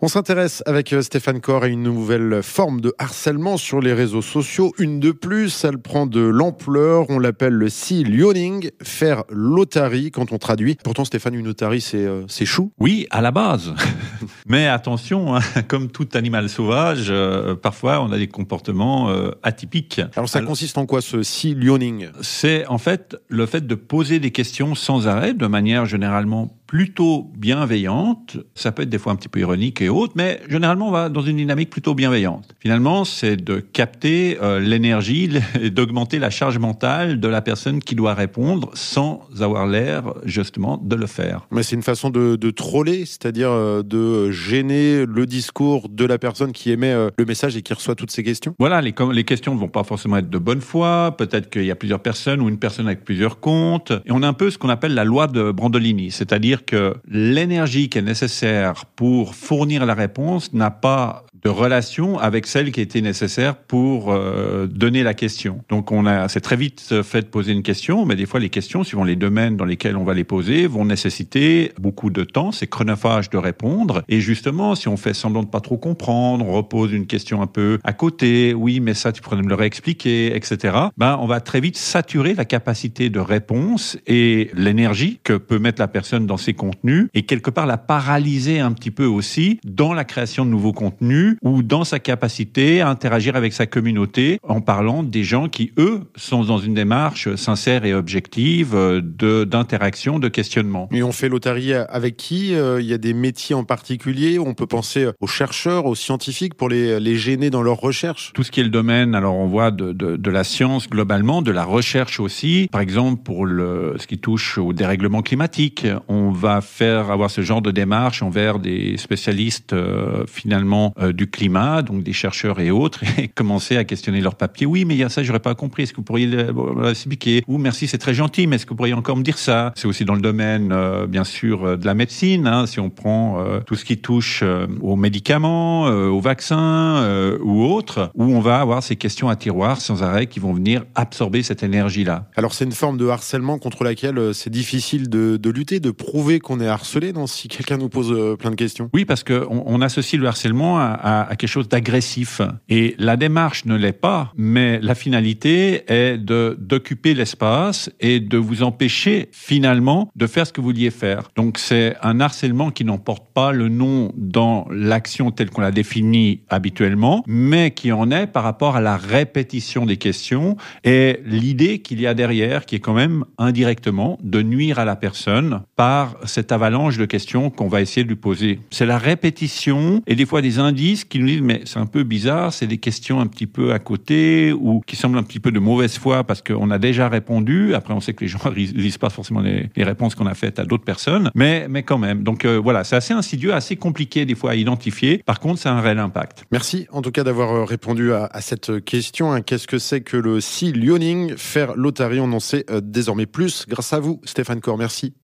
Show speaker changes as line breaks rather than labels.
On s'intéresse avec euh, Stéphane Corr à une nouvelle forme de harcèlement sur les réseaux sociaux. Une de plus, elle prend de l'ampleur. On l'appelle le si lioning", faire l'otarie quand on traduit. Pourtant, Stéphane, une otarie, c'est euh, chou.
Oui, à la base. Mais attention, hein, comme tout animal sauvage, euh, parfois on a des comportements euh, atypiques. Alors, ça consiste en quoi ce sea lioning C'est en fait le fait de poser des questions sans arrêt, de manière généralement plutôt bienveillante. Ça peut être des fois un petit peu ironique et autre, mais généralement on va dans une dynamique plutôt bienveillante. Finalement, c'est de capter euh, l'énergie et d'augmenter la charge mentale de la personne qui doit répondre sans avoir l'air justement de le faire.
Mais c'est une façon de, troller, c'est-à-dire euh, de gêner le discours de la personne qui émet euh, le message et qui reçoit toutes ces questions. Voilà, les, les questions ne vont pas
forcément être de bonne foi. Peut-être qu'il y a plusieurs personnes ou une personne avec plusieurs comptes. Et on a un peu ce qu'on appelle la loi de Brandolini, c'est-à-dire que l'énergie qui est nécessaire pour fournir la réponse n'a pas de relation avec celle qui était nécessaire pour euh, donner la question. Donc on a, c'est très vite fait de poser une question, mais des fois les questions, suivant les domaines dans lesquels on va les poser, vont nécessiter beaucoup de temps, c'est chronophage de répondre. Et justement, si on fait semblant de pas trop comprendre, on repose une question un peu à côté, oui, mais ça tu pourrais me le réexpliquer, etc. Ben on va très vite saturer la capacité de réponse et l'énergie que peut mettre la personne dans ses contenus et quelque part la paralyser un petit peu aussi dans la création de nouveaux contenus ou dans sa capacité à interagir avec sa communauté en parlant des gens qui, eux, sont dans une démarche sincère et objective euh, d'interaction, de, questionnement.
Et on fait l'otarie avec qui euh, Il y a des métiers en particulier On peut penser euh, aux chercheurs, aux scientifiques pour les, les gêner dans leurs recherches
Tout ce qui est le domaine, alors on voit de, de, la science globalement, de la recherche aussi. Par exemple, pour le, ce qui touche au dérèglement climatique, on va faire avoir ce genre de démarche envers des spécialistes finalement du climat, donc des chercheurs et autres, et commencer à questionner leurs papiers. Oui, mais il y a ça, j'aurais pas compris. Est-ce que vous pourriez l'expliquer Ou merci, c'est très gentil, mais est-ce que vous pourriez encore me dire ça C'est aussi dans le domaine, euh, bien sûr, euh, de la médecine. Hein, si on prend euh, tout ce qui touche aux médicaments, aux vaccins ou autres, où on va avoir ces questions à tiroir sans arrêt qui vont venir absorber cette énergie-là.
Alors c'est une forme de harcèlement contre laquelle c'est difficile de, lutter, de prouver qu'on est harcelé, Si quelqu'un nous pose plein de questions. Oui, parce qu'on on
associe le harcèlement à à, quelque chose d'agressif. Et la démarche ne l'est pas, mais la finalité est de d'occuper l'espace et de vous empêcher finalement de faire ce que vous vouliez faire. Donc c'est un harcèlement qui n'emporte pas le nom dans l'action telle qu'on la définit habituellement, mais qui en est par rapport à la répétition des questions et l'idée qu'il y a derrière, qui est quand même indirectement de nuire à la personne par cette avalanche de questions qu'on va essayer de lui poser. C'est la répétition et des fois des indices qui nous disent mais c'est un peu bizarre, c'est des questions un petit peu à côté ou qui semblent un petit peu de mauvaise foi parce qu'on a déjà répondu. Après, on sait que les gens ne lisent pas forcément les, réponses qu'on a faites à d'autres personnes, mais mais quand même. Donc euh, voilà, c'est assez insidieux, assez compliqué des fois à identifier. Par contre, c'est un réel impact.
Merci en tout cas d'avoir euh, répondu à, cette question. Hein. Qu'est-ce que c'est que le sea learning Faire l'otarie, on en sait euh, désormais plus grâce à vous, Stéphane Cor. Merci.